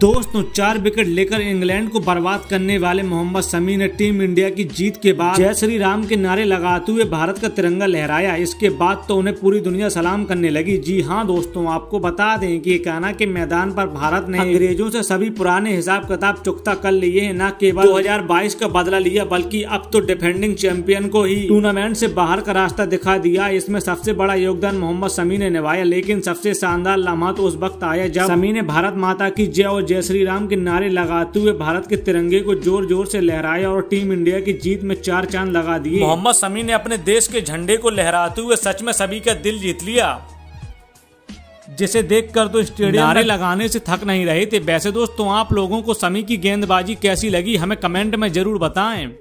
दोस्तों चार विकेट लेकर इंग्लैंड को बर्बाद करने वाले मोहम्मद समी ने टीम इंडिया की जीत के बाद जय श्री राम के नारे लगाते हुए भारत का तिरंगा लहराया इसके बाद तो उन्हें पूरी दुनिया सलाम करने लगी जी हाँ दोस्तों आपको बता दें कि काना के मैदान पर भारत ने अंग्रेजों से सभी पुराने हिसाब किताब चुकता कर लिए है न केवल दो का बदला लिया बल्कि अब तो डिफेंडिंग चैंपियन को ही टूर्नामेंट ऐसी बाहर का रास्ता दिखा दिया इसमें सबसे बड़ा योगदान मोहम्मद समी ने निभाया लेकिन सबसे शानदार लम्हा तो उस वक्त आया जब समी ने भारत माता की जय और जय श्री राम के नारे लगाते हुए भारत के तिरंगे को जोर जोर से लहराया और टीम इंडिया की जीत में चार चांद लगा दिए मोहम्मद समी ने अपने देश के झंडे को लहराते हुए सच में सभी का दिल जीत लिया जिसे देखकर तो स्टेडियम नारे लगाने से थक नहीं रहे थे वैसे दोस्तों आप लोगों को समी की गेंदबाजी कैसी लगी हमें कमेंट में जरूर बताएं